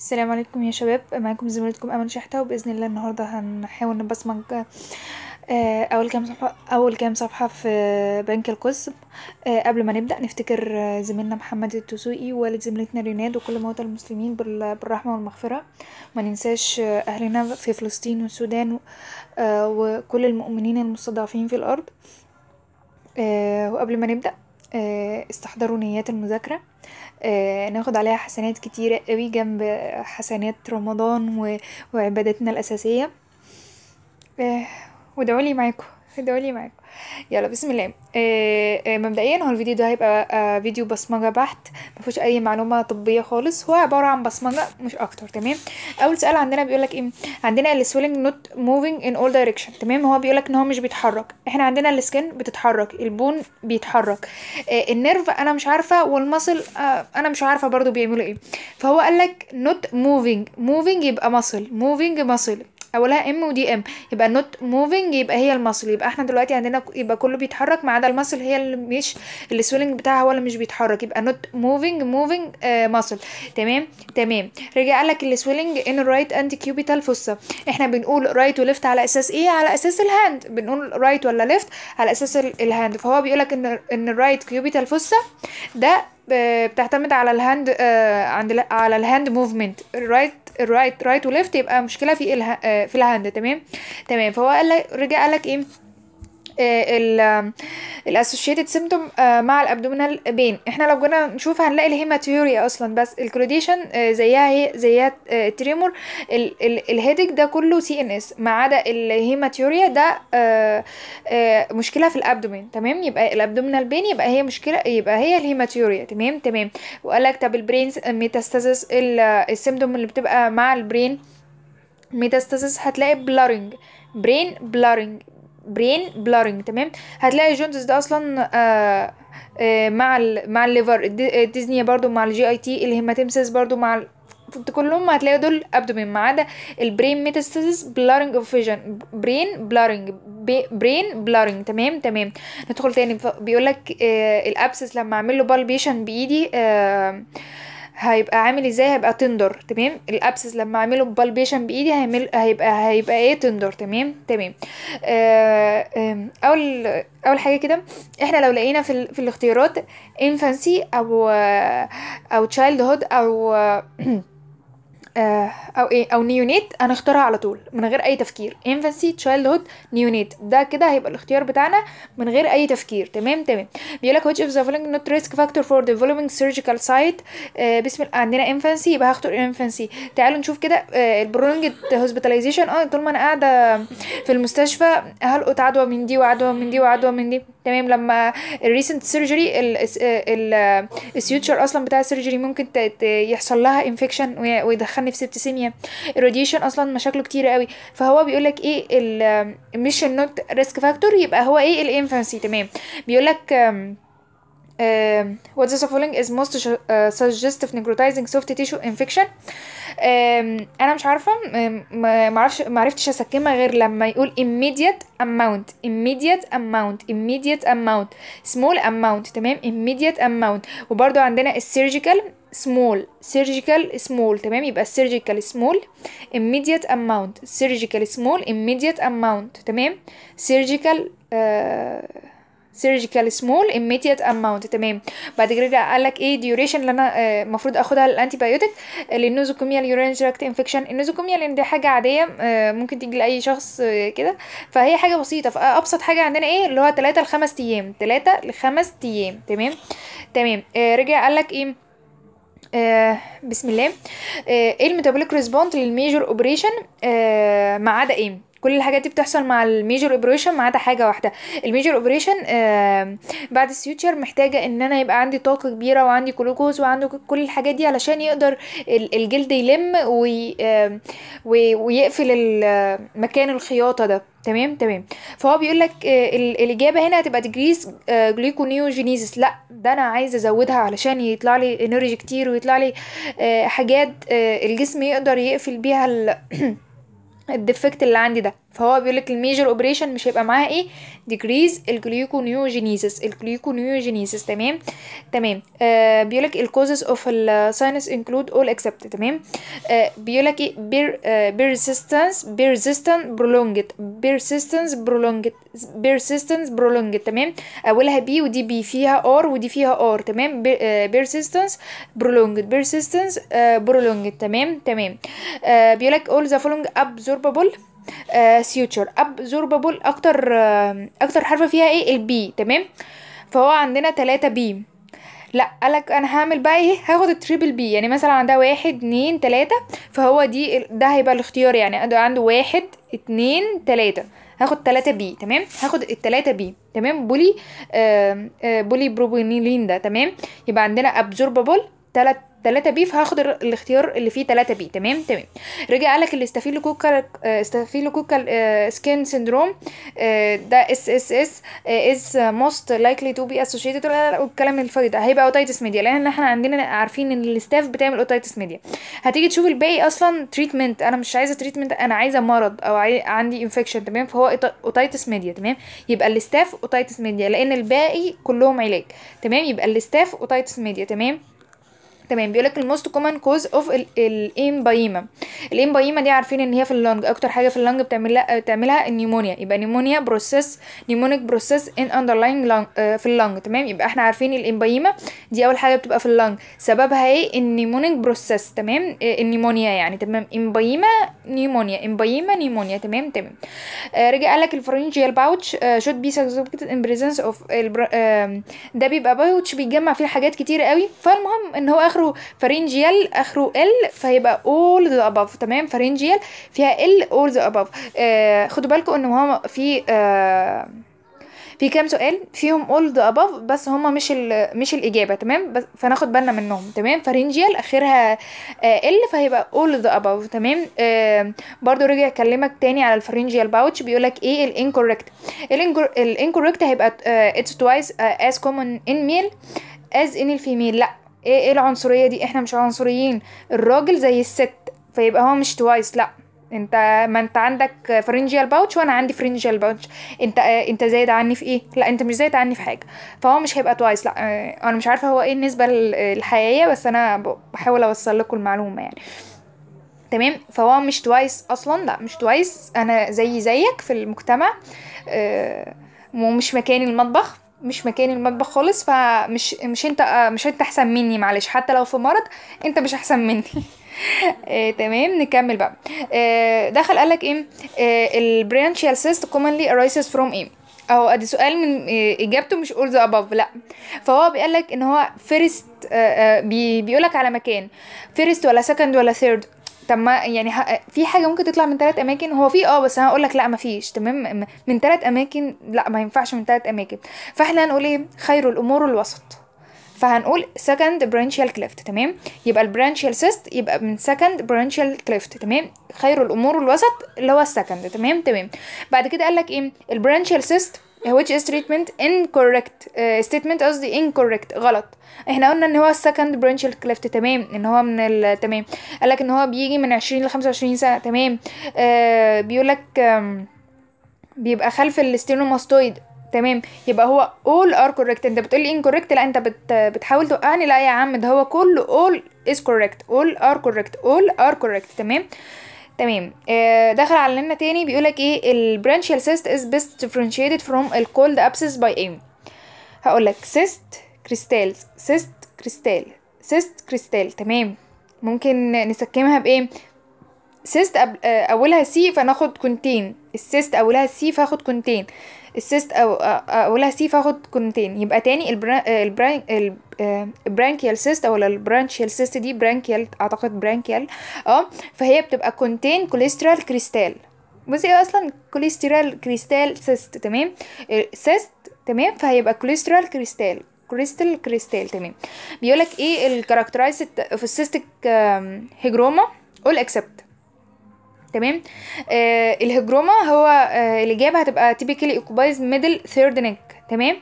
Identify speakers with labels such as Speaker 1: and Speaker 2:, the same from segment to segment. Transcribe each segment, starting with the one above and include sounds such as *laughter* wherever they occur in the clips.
Speaker 1: السلام عليكم يا شباب معاكم زميلتكم امل شحته وباذن الله النهارده هنحاول نبصمج آه، اول كام صفحه اول كام صفحه في بنك القسم آه، قبل ما نبدا نفتكر آه، زميلنا محمد التسوقي والد زميلتنا ريناد وكل موتى المسلمين بالرحمه والمغفره ما ننساش اهلنا في فلسطين والسودان وكل المؤمنين المستضعفين في الارض وقبل ما نبدا آه، استحضروا نيات المذاكرة آه، ناخد عليها حسنات كتيرة قوي جنب حسنات رمضان وعبادتنا الأساسية آه، ودعولي معاكم ودعولي معاكم يلا بسم الله آه، آه، مبدئيا هو الفيديو ده هيبقى آه، فيديو بصمجه بحت فيهوش اي معلومه طبيه خالص هو عباره عن بصمجه مش اكتر تمام اول سؤال عندنا بيقول لك ايه عندنا السويلنج نوت موفينج ان اول دايركشن تمام هو بيقول لك ان هو مش بيتحرك احنا عندنا السكن بتتحرك البون بيتحرك النيرف انا مش عارفه والمصل انا مش عارفه برضو بيعملوا ايه فهو قال لك نوت موفينج موفينج يبقى مسل موفينج مسل اولها ام ودي ام يبقى نوت موفينج يبقى هي المصل يبقى احنا دلوقتي عندنا يبقى كله بيتحرك ما عدا المصل هي اللي مش السويلنج بتاعها هو اللي مش بيتحرك يبقى نوت موفينج موفينج مصل تمام تمام رجع قال لك السويلنج ان رايت انتي كيوبيتال فوسا احنا بنقول رايت وليفت على اساس ايه على اساس الهاند بنقول رايت ولا ليفت على اساس الهاند فهو بيقول لك ان ان الرايت كيوبيتال فوسا ده آه، بتعتمد على الهاند آه، عند على الهاند موفمنت الرايت الرايت رايت وليفت يبقى مشكله في الها آه، في الهاند تمام تمام فهو قال لك رجع قال لك ايه آه، الاسوشيتد سيمتوم آه، مع الابدومينال بين احنا لو جينا نشوف هنلاقي الهيماتيوريا اصلا بس الكروديشن آه، زيها هي زيها التريمور الهيدك ده كله سي ان اس ما عدا الهيماتيوريا ده مشكله في الابدومين تمام يبقى الابدومينال بين يبقى هي مشكله يبقى هي الهيماتيوريا تمام تمام وقال لك طب البرين ميتاستاسيس السيمتوم اللي بتبقى مع البرين ميتاستاسيس هتلاقي بلارنج برين بلارنج برين بلارنج تمام هتلاقي جوندس ده اصلا آه، آه، مع ال مع الليفر آه، ديزني برضو مع الجي اي تي الهيماتيمسس برضو مع كلهم هتلاقي دول ابدومين ما عدا البرين ميتاستاسيس بلارنج اوف فيجن برين بلارنج برين بلارنج تمام تمام ندخل تاني بيقول لك الابسس لما اعمل له بالبيشن بايدي آه هيبقى عامل ازاي هيبقى تندر تمام الابسس لما اعمله بالبيشن بايدي هيعمل هيبقى هيبقى ايه تندر تمام تمام آه، اول اول حاجه كده احنا لو لقينا في, ال... في الاختيارات انفانسي او او تشايلد هود او آه، او ايه او نيونيت هنختارها على طول من غير اي تفكير انفانسي تشايلد هود نيونيت ده كده هيبقى الاختيار بتاعنا من غير اي تفكير تمام تمام بيقول لك which of the following not risk factor for developing surgical site آه بسم عندنا انفانسي يبقى هختار انفانسي تعالوا نشوف كده آه البرولونجد هوسبيتاليزيشن اه طول ما انا قاعده في المستشفى هلقط عدوى من دي وعدوى من دي وعدوى من دي تمام لما الريسنت سيرجري السيوتشر اصلا بتاع السيرجري ممكن يحصل لها انفكشن ويدخلني في سبتسيميا الراديشن اصلا مشاكله كتير قوي فهو بيقول لك ايه مش النوت ريسك فاكتور يبقى هو ايه الانفانسي تمام بيقول لك Uh, what is the following is most uh, suggestive necrotizing soft tissue infection uh, انا مش عارفه ما معرفش ما عرفتش اسكمها غير لما يقول immediate amount immediate amount immediate amount small amount تمام immediate amount وبرده عندنا السيرجيكال small surgical small تمام يبقى surgical small immediate amount surgical small immediate amount تمام surgical uh, سيرجيكال سمول immediate اماونت تمام بعد كده قال لك ايه ديوريشن اللي انا آه، المفروض اخدها للانتي بايوتيك للنوزوكوميال يورين تراكت انفكشن النوزوكوميا لان دي حاجه عاديه آه، ممكن تيجي لاي شخص آه، كده فهي حاجه بسيطه فابسط حاجه عندنا ايه اللي هو 3 ل 5 ايام 3 ل 5 ايام تمام تمام رجع قال لك ايه آه بسم الله آه ايه الميتابوليك ريسبوند للميجور اوبريشن آه ما عدا ايه كل الحاجات دي بتحصل مع الميجر اوبريشن ما عدا حاجه واحده الميجر اوبريشن بعد السيوتشر محتاجه ان انا يبقى عندي طاقه كبيره وعندي كلوكوز وعندي كل الحاجات دي علشان يقدر الجلد يلم وي ويقفل مكان الخياطه ده تمام تمام فهو بيقول لك آه، الاجابه هنا هتبقى ديجريز جليكونيوجينيزس آه، لا ده انا عايزه ازودها علشان يطلع لي انرجي كتير ويطلع لي آه، حاجات الجسم يقدر يقفل بيها الديفكت اللي عندي ده فهو بيقول لك الميجر اوبريشن مش هيبقى معاها ايه ديكريز الجليكونيوجينيسيس الجليكونيوجينيسيس تمام تمام آه بيقول لك الكوزز اوف الساينس انكلود اول اكسبت تمام آه بيقول لك ايه بيرسيستنس بيرسيستنت برولونجت بيرسيستنس برولونجت بيرسيستنس برولونجت تمام اولها بي ودي بي فيها ار ودي فيها ار تمام بيرسيستنس برولونجت بيرسيستنس برولونجت تمام تمام آه بيقول لك اول ذا فولونج ابزوربابل سيوتشر آه، ابزوربابل اكتر آه، اكتر حرف فيها ايه البي تمام فهو عندنا تلاتة بي لا قالك انا هعمل بقى ايه هاخد التريبل بي يعني مثلا عندها واحد اتنين تلاتة فهو دي ده هيبقى الاختيار يعني عنده واحد اتنين تلاتة هاخد تلاتة بي تمام هاخد التلاتة بي تمام بولي آه آه بولي بروبينيلين ده تمام يبقى عندنا ابزوربابل تلات 3 بي فهاخد الاختيار اللي فيه 3 بي تمام تمام رجع قالك الاستافيلوكوكال آه، استافيلوكوكال آه، سكين سيندروم آه، ده اس اس اس از موست لايكلي تو بي اسوشيتد والكلام الفاضي ده هيبقى اوتيتس ميديا لان احنا عندنا عارفين ان الاستاف بتعمل اوتيتس ميديا هتيجي تشوف الباقي اصلا تريتمنت انا مش عايزه تريتمنت انا عايزه مرض او عندي انفكشن تمام فهو اوتيتس ميديا تمام يبقى الاستاف اوتيتس ميديا لان الباقي كلهم علاج تمام يبقى الاستاف اوتيتس ميديا تمام تمام بيقولك الموست كومن كوز اوف الامبايما الامبايما دي عارفين ان هي في اللنج اكتر حاجه في اللنج بتعملها بتعملها النيمونيا يبقى نيمونيا بروسيس نيمونيك بروسيس ان اندرلاين في اللنج تمام يبقى احنا عارفين الامبايما دي اول حاجه بتبقى في اللنج سببها ايه النيمونيك بروسيس تمام آه، النيمونيا يعني تمام امبايما نيمونيا امبايما نيمونيا تمام تمام آه، رجع رجع قالك الفرنجيال باوتش شود بي سكسبكتد ان بريزنس اوف ده بيبقى باوتش بيتجمع فيه حاجات كتير قوي فالمهم ان هو اخر اخره فارنجيال اخره ال فهيبقى all the above تمام فارنجيال فيها ال all the above آه خدوا بالكم ان هو في آه في كام سؤال فيهم all the above بس هما مش ال مش الاجابه تمام بس فناخد بالنا منهم تمام فرنجيال اخرها ال آه، فهيبقى all the above تمام آه، برضو رجع اكلمك تاني على الفرنجيال باوتش بيقولك ايه الانكوركت الانكوركت هيبقى آه، it's twice as common in male as in الفيميل لا ايه ايه العنصريه دي احنا مش عنصريين الراجل زي الست فيبقى هو مش توايس لا انت ما انت عندك فرنجيال باوتش وانا عندي فرنجيال باوتش انت انت زايد عني في ايه لا انت مش زايد عني في حاجه فهو مش هيبقى توايس لا آه، انا مش عارفه هو ايه النسبه الحقيقيه بس انا بحاول اوصل لكم المعلومه يعني تمام فهو مش توايس اصلا لا مش توايس انا زي زيك في المجتمع آه، ومش مكاني المطبخ مش مكاني المطبخ خالص فمش مش انت آه، مش انت احسن مني معلش حتى لو في مرض انت مش احسن مني *laughs* آه، تمام نكمل بقى آه، دخل قالك ايه آه، البرانشيال سيست كومنلي ارايسز فروم ايه اهو ادي سؤال من آه، اجابته مش اول ذا اباف لا فهو بيقول لك ان هو فيرست آه، بيقول لك على مكان فيرست ولا سكند ولا ثيرد طب ما يعني في حاجه ممكن تطلع من ثلاث اماكن هو في اه بس انا هقول لك لا ما فيش تمام من ثلاث اماكن لا ما ينفعش من ثلاث اماكن فاحنا هنقول ايه خير الامور الوسط فهنقول second branchial cleft تمام يبقى البرانشيال سيست يبقى من second branchial cleft تمام خير الامور الوسط اللي هو السكند تمام تمام بعد كده قال لك ايه البرانشيال سيست Uh, which is treatment incorrect uh, statement قصدي incorrect غلط احنا قلنا ان هو second branchial cleft تمام ان هو من ال... تمام قالك ان هو بيجي من عشرين لخمسة وعشرين سنة تمام uh, بيقولك آم... Um, بيبقى خلف الستينوماستويد تمام يبقى هو all are correct انت بتقولي incorrect لا انت بت... بتحاول توقعني لا يا عم ده هو كله all is correct all are correct all are correct تمام uh, تمام آه دخل على لنا تاني بيقولك ايه ال branchial cyst is best differentiated from a cold abscess by aim هقولك cyst crystal cyst crystal cyst crystal تمام ممكن نسكمها بايه سيست آه، اولها سي فناخد كونتين السيست اولها سي فاخد كونتين السيست اولها سي فاخد كونتين يبقى تاني آه، البرانكيال سيست آه، او البرانشيال سيست دي برانكيال اعتقد برانكيال اه فهي بتبقى كونتين كوليسترول كريستال بصي اصلا كوليسترول كريستال سيست تمام سيست تمام فهيبقى كوليسترول كريستال كريستال كريستال تمام بيقولك ايه الكاركترايزد في السيستك هيجروما all اكسبت تمام آه الهجروما هو آه الاجابه هتبقى تيبيكلي اوكوبايز ميدل ثيرد نيك تمام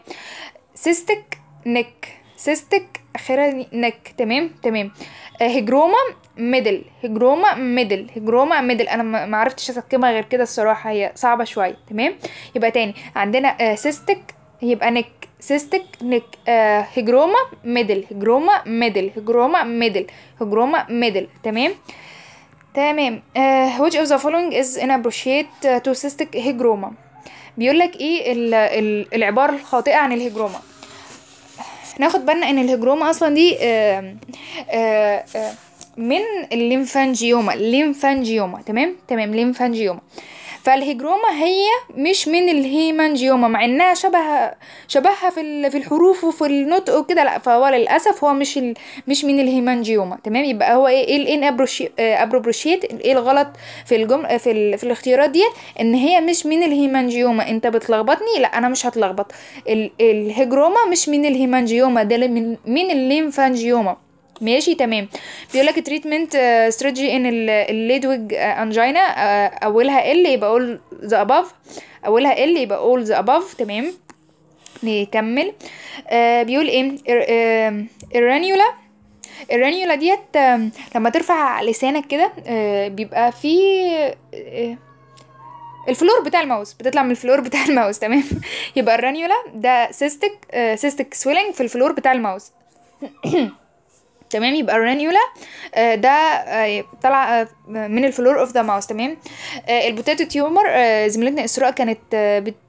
Speaker 1: سيستك نيك سيستك اخرها نك تمام تمام آه هجروما ميدل هجروما ميدل هجروما ميدل انا ما عرفتش اسكمها غير كده الصراحه هي صعبه شويه تمام يبقى تاني عندنا آه سيستك يبقى نك سيستك نك آه هجروما ميدل هجروما ميدل هجروما ميدل هجروما ميدل تمام آه تمام آه، which of the following is inappropriate آه، to cystic hygroma بيقول لك ايه ال ال العباره الخاطئه عن الهجروما ناخد بالنا ان الهجروما اصلا دي آآ آه، آآ من الليمفانجيوما الليمفانجيوما تمام تمام ليمفانجيوما فالهجروما هي مش من الهيمانجيوما مع انها شبه شبهها في في الحروف وفي النطق وكده لا فهو للاسف هو مش ال... مش من الهيمانجيوما تمام يبقى هو ايه الان آه، ابروبروشيت ايه الغلط في الجم... آه، في, ال... في الاختيارات ديت ان هي مش من الهيمانجيوما انت بتلخبطني لا انا مش هتلخبط ال... الهجروما مش من الهيمانجيوما ده من من الليمفانجيوما ماشي تمام بيقول لك تريتمنت استراتيجي ان الليدويج انجينا اولها ال يبقى اول ذا اباف اولها ال يبقى اول ذا اباف تمام نكمل آه، بيقول ايه الرانيولا الرانيولا ديت لما ترفع لسانك كده آه، بيبقى فيه آه، الفلور بتاع الماوس بتطلع من الفلور بتاع الماوس تمام يبقى الرانيولا ده سيستك سيستك سويلنج في الفلور بتاع الماوس *clears throat* تمام يبقى الرانيولا آه، ده آه، طلع آه، من الفلور اوف ذا ماوس تمام البوتاتو تيومر زميلتنا اسراء كانت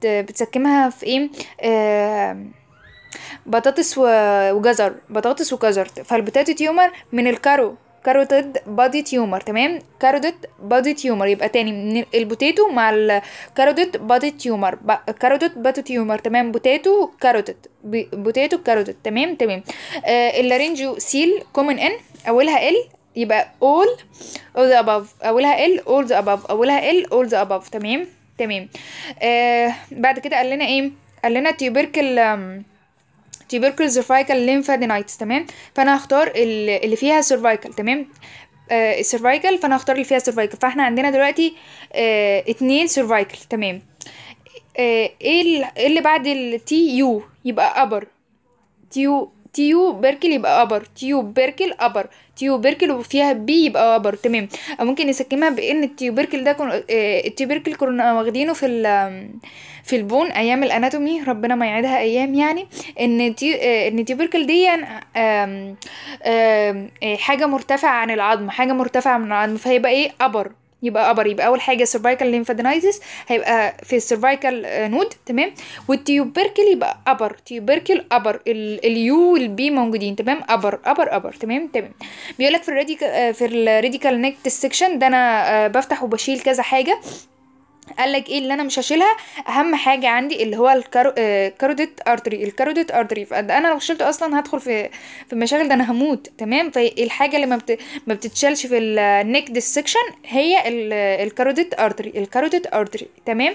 Speaker 1: بتسكمها في ايه بطاطس وجزر بطاطس وجزر فالبوتاتو تيومر من الكارو كاروتيد بادي تيومر تمام كاروتيد بادي تيومر يبقى تاني من البوتيتو مع الكاروتيد بادي تيومر كاروتيد بادي تيومر تمام بوتيتو كاروتيد بوتيتو كاروتيد تمام تمام آه اللارنجيو سيل كومن ان اولها ال يبقى all all the above اولها ال all the above اولها ال all the above تمام تمام آه بعد كده قال لنا ايه قال لنا تيوبركل تيبركل سيرفايكال لينفادينايتس تمام آه، فانا هختار اللي فيها سيرفايكال تمام السيرفايكال فانا هختار اللي فيها سيرفايكال فاحنا عندنا دلوقتي آه، اتنين سيرفايكال تمام آه، إيه, ايه اللي بعد التي يو يبقى ابر تي يو تيو بيركل يبقى ابر تيو بيركل ابر تيو بيركل وفيها بي يبقى ابر تمام او أه، ممكن نسكمها بان التيو بيركل ده كن... التيو أه، بيركل كنا واخدينه في ال... في البون ايام الاناتومي ربنا ما يعيدها ايام يعني ان تيو أه، ان تيو بيركل دي يعني حاجه مرتفعه عن العظم حاجه مرتفعه من العظم فهيبقى ايه ابر يبقى ابر يبقى اول حاجه سيرفايكال ليمفادينايزس هيبقى في السيرفايكال آه، نود تمام والتيوبركل يبقى ابر تيوبركل ابر اليو والبي موجودين تمام ابر ابر ابر تمام تمام بيقول لك في الراديكال آه، في الراديكال نيك سيكشن ده انا آه، بفتح وبشيل كذا حاجه قال لك ايه اللي انا مش هشيلها اهم حاجه عندي اللي هو الكاروديت ارتري الكاروديت ارتري فانا لو شلته اصلا هدخل في في مشاغل ده انا هموت تمام فالحاجه اللي ما, بت... ما بتتشالش في النيك ديسكشن هي الكاروديت ارتري الكاروديت ارتري تمام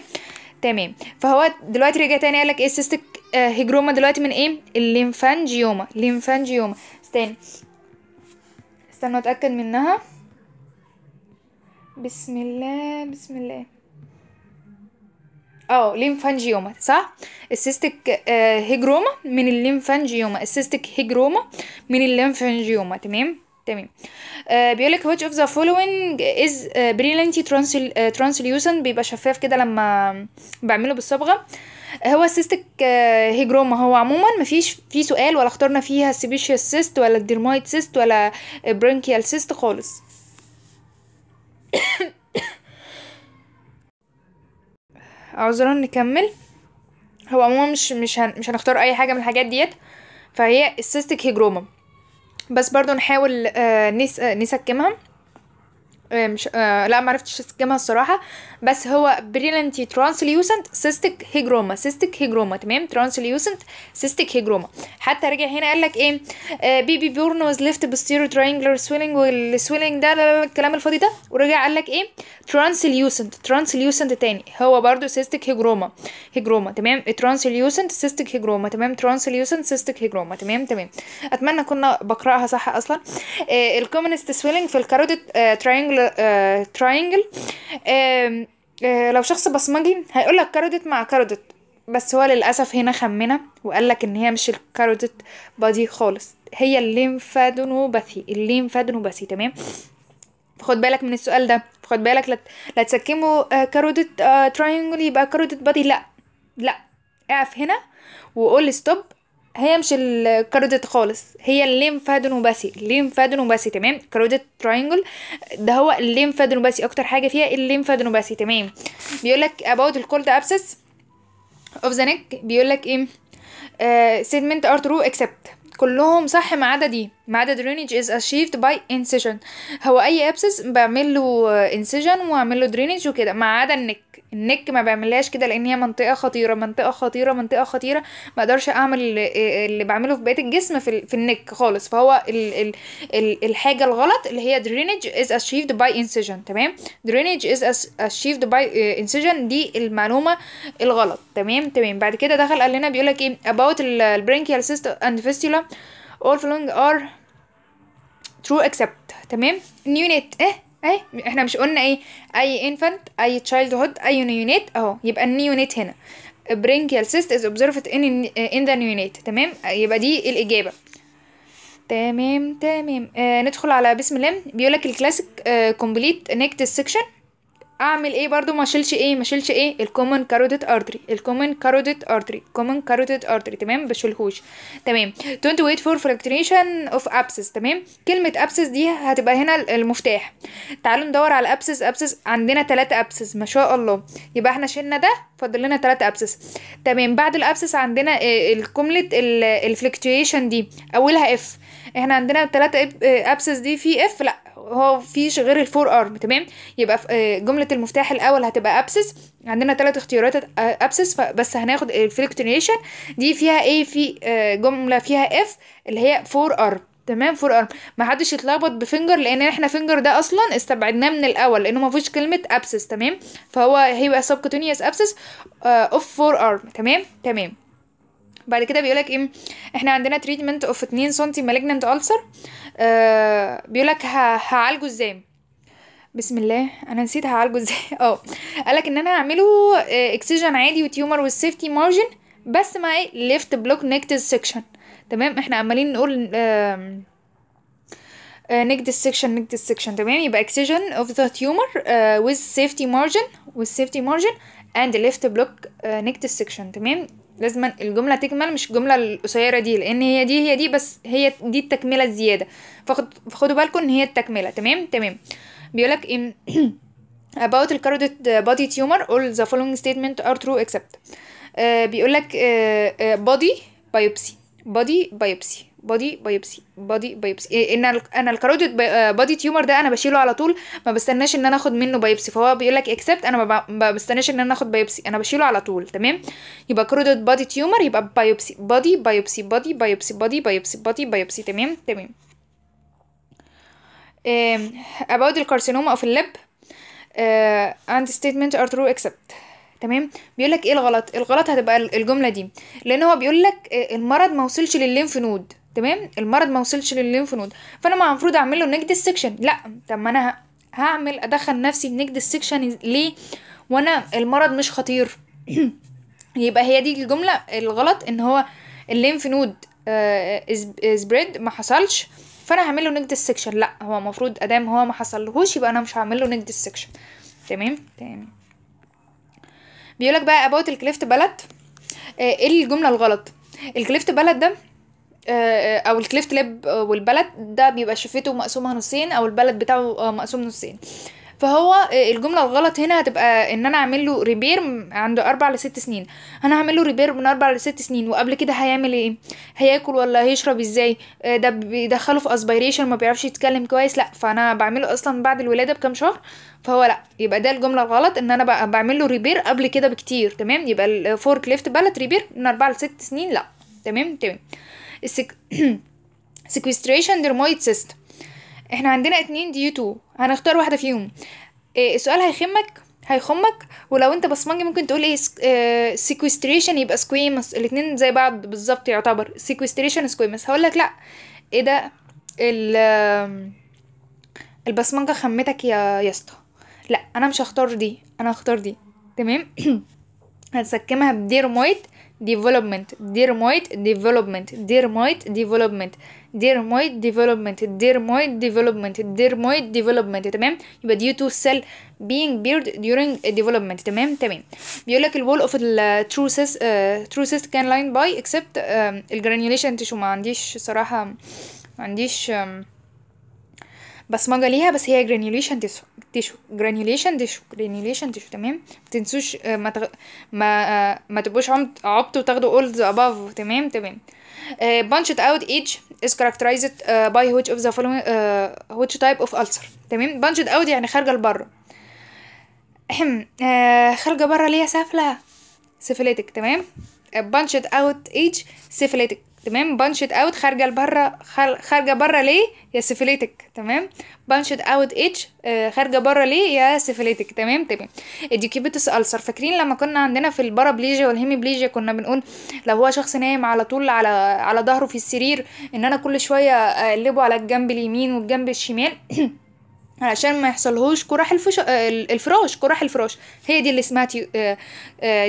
Speaker 1: تمام فهو دلوقتي رجع تاني قال لك ايه السيستك آه، هيجروما دلوقتي من ايه الليمفانجيوما الليمفانجيوما استنى استنى اتاكد منها بسم الله بسم الله اه ليمفانجيوما صح السيستك آه، هيجروما من الليمفانجيوما السيستك هيجروما من الليمفانجيوما تمام تمام آه، بيقول لك which of the following is آه، brilliantly translucent بيبقى شفاف كده لما بعمله بالصبغه هو السيستك هيجروما هو عموما مفيش في سؤال ولا اخترنا فيها السيبيشيال سيست ولا الديرمايد سيست ولا برينكيال سيست خالص عذرا نكمل هو عموما مش مش هن مش هنختار اي حاجه من الحاجات ديت فهي السيستيك هيجروما بس برضو نحاول آه، نس آه، نسكمها آه، مش لا لا معرفتش اسكمها الصراحه بس هو بريلنتي ترانسليوسنت سيستيك هيجروما سيستيك هيجروما تمام ترانسليوسنت سيستيك هيجروما حتى رجع هنا قال لك ايه بيبي بورن واز ليفت بالستيرو تراينجلر سويلنج والسويلنج ده الكلام الفاضي ده ورجع قال لك ايه ترانسليوسنت ترانسليوسنت تاني هو برضو سيستك هيجروما هيجروما تمام ترانسليوسنت سيستك هيجروما تمام ترانسليوسنت سيستك هيجروما تمام تمام اتمنى كنا بقراها صح اصلا آه، الكومنست سويلنج في الكارود آه تراينجل آه، تراينجل آه، لو شخص بصمجي هيقول لك كارودت مع كارودت بس هو للاسف هنا خمنه وقال لك ان هي مش الكارودت بادي خالص هي الليمفادونوباثي الليمفادونوباثي تمام خد بالك من السؤال ده خد بالك لا تسكمه آه، كارودة تراينجل آه، يبقى كارودة بادي لا لا اقف هنا وقول ستوب هي مش الكارودة خالص هي الليمفادينوباسي وباسي تمام كارودة تراينجل ده هو وباسي اكتر حاجه فيها وباسي تمام بيقول لك about الكولد abscess of the neck بيقول لك ايه سيدمنت آه، ارترو are true except كلهم صح ما عدا دي ما عدا drainage is achieved by incision هو اي abscess بعمل له incision واعمل له drainage وكده ما عدا النك النك ما بعملهاش كده لان هي منطقه خطيره منطقه خطيره منطقه خطيره ما اقدرش اعمل آه، اللي, بعمله في بقيه الجسم في, في النك خالص فهو ال ال ال الحاجه الغلط اللي هي drainage is achieved by incision تمام drainage is achieved by آه، incision دي المعلومه الغلط تمام تمام بعد كده دخل قال لنا بيقول لك ايه about البرينكيال سيست and fistula all فلونج are true except تمام نيونت ايه اهي احنا مش قلنا ايه اي انفانت اي تشايلد هود اي نيونيت اهو يبقى النيونيت هنا برينكيال سيست از اوبزرفت ان ان ذا نيونيت تمام يبقى دي الاجابه تمام تمام آه ندخل على بسم الله بيقول لك الكلاسيك كومبليت نيكت سيكشن اعمل ايه برضو ما اشيلش ايه ما اشيلش ايه الكومن كاروديد ارتري الكومن كاروديد ارتري كومن كاروديد ارتري تمام بشيلهوش تمام don't wait for fracturation of abscess تمام كلمه abscess دي هتبقى هنا المفتاح تعالوا ندور على abscess abscess عندنا 3 abscess ما شاء الله يبقى احنا شلنا ده فاضل لنا 3 abscess تمام بعد الابسس عندنا الكومليت الفلكتويشن دي اولها اف احنا عندنا 3 abscess دي في اف لا هو فيش غير الفور ارم تمام يبقى آه، جمله المفتاح الاول هتبقى ابسس عندنا ثلاث اختيارات ابسس آه، بس هناخد الفريكتونيشن دي فيها ايه في آه، جمله فيها اف اللي هي فور ارم تمام فور ارم ما حدش يتلخبط بفنجر لان احنا فنجر ده اصلا استبعدناه من الاول لانه ما فيهوش كلمه ابسس تمام فهو هيبقى سبكوتينيوس ابسس اوف فور ارم تمام تمام بعد كده بيقولك ايه احنا عندنا تريتمنت اوف 2 سم مالجننت ulcer آه، بيقول لك هعالجه ازاي بسم الله انا نسيت هعالجه ازاي *laughs* اه قالك ان انا هعمله آه، اكسجين عادي وتيومر والسيفتي مارجن بس مع ايه ليفت بلوك نيكتيف سيكشن تمام احنا عمالين نقول آه نجد السكشن نجد تمام يعني يبقى اكسجين اوف ذا تيومر وذ سيفتي مارجن with safety margin and left block uh, آه، نجد تمام لازم الجملة تكمل مش الجملة القصيرة دي لأن هي دي هي دي بس هي دي التكملة الزيادة فخد فخدوا بالكم إن هي التكملة تمام تمام بيقولك ان *clears throat* about the carotid body tumor all the following statement are true except آه، بيقولك آه، آه، body biopsy body biopsy بادي بايبسي بادي بايبسي ان انا الكاروتيد بادي آه، تيومر ده انا بشيله على طول ما بستناش ان انا اخد منه بايبسي فهو بيقول لك اكسبت انا ما بستناش ان انا اخد بايبسي انا بشيله على طول تمام يبقى كاروتيد بادي تيومر يبقى بايبسي بادي بايبسي بادي بايبسي بادي بايبسي بادي بايبسي تمام تمام إيه، about الكارسينوما اوف اللب and statement are true except تمام بيقول لك ايه الغلط الغلط هتبقى الجمله دي لان هو بيقول لك آه، المرض ما وصلش للليمف نود تمام المرض ما وصلش للليمف نود فانا المفروض اعمل له نيك سكشن لا طب ما انا هعمل ادخل نفسي في سكشن ليه وانا المرض مش خطير *clears throat* يبقى هي دي الجمله الغلط ان هو الليمف نود سبريد آه، ما حصلش فانا هعمل له نيك سكشن لا هو المفروض ادام هو ما حصلهوش يبقى انا مش هعمل له نيك سكشن تمام تمام بيقولك بقى about الكليفت بلد آه، ايه الجمله الغلط الكليفت بلد ده آه، آه، او الكليفت لاب آه، والبلد ده بيبقى شفته مقسومه نصين او البلد بتاعه مقسوم نصين فهو الجمله الغلط هنا هتبقى ان انا اعمل له ريبير عنده اربع لست سنين انا هعمل له ريبير من اربع لست سنين وقبل كده هيعمل ايه هياكل ولا هيشرب ازاي ده بيدخله في اسبيريشن ما بيعرفش يتكلم كويس لا فانا بعمله اصلا بعد الولاده بكام شهر فهو لا يبقى ده الجمله الغلط ان انا بعمل له ريبير قبل كده بكتير تمام يبقى الفورك ليفت بلد ريبير من اربع لست سنين لا تمام تمام السك... ديرمويد سيست احنا عندنا اتنين دي تو هنختار واحده فيهم إيه السؤال هيخمك هيخمك ولو انت بصمجي ممكن تقول ايه اه سيكوستريشن يبقى سكويمس الاتنين زي بعض بالظبط يعتبر سيكوستريشن سكويمس هقولك لا ايه ده ال البصمجه خمتك يا يا اسطى لا انا مش هختار دي انا هختار دي تمام *clears throat* هنسكمها بديرمويد development dermoid development dermoid development dermoid development dermoid development dermoid development تمام يبقى due to cell being built during development تمام تمام بيقول لك الوول اوف الترو سيست ترو سيست كان لاين باي اكسبت الجرانيوليشن تشو ما عنديش صراحه ما عنديش um, بصمجه ليها بس هي جرانيوليشن تيشو جرانيوليشن تيشو جرانيوليشن تيشو تمام ما تنسوش آه، ما تغ... ما آه، ما تبقوش عبط وتاخدوا all the above تمام تمام punched اوت ايج از كاركترايزد باي which اوف ذا فولوينج which تايب اوف ulcer تمام punched اوت يعني خارجه لبره آه، خارجه بره ليها سفله سيفيليتك تمام punched اوت ايج syphilitic تمام بانشت اوت خارجه لبره خارجه بره ليه يا سيفيليتك تمام بانشت اوت اتش خارجه بره ليه يا سيفيليتك تمام تمام اديكيبيتس السر فاكرين لما كنا عندنا في البارابليجيا والهيميبليجيا كنا بنقول لو هو شخص نايم على طول على على ظهره في السرير ان انا كل شويه اقلبه على الجنب اليمين والجنب الشمال *clears throat* علشان ما يحصلهوش قرح الفش... آه، الفراش قرح الفراش هي دي اللي اسمها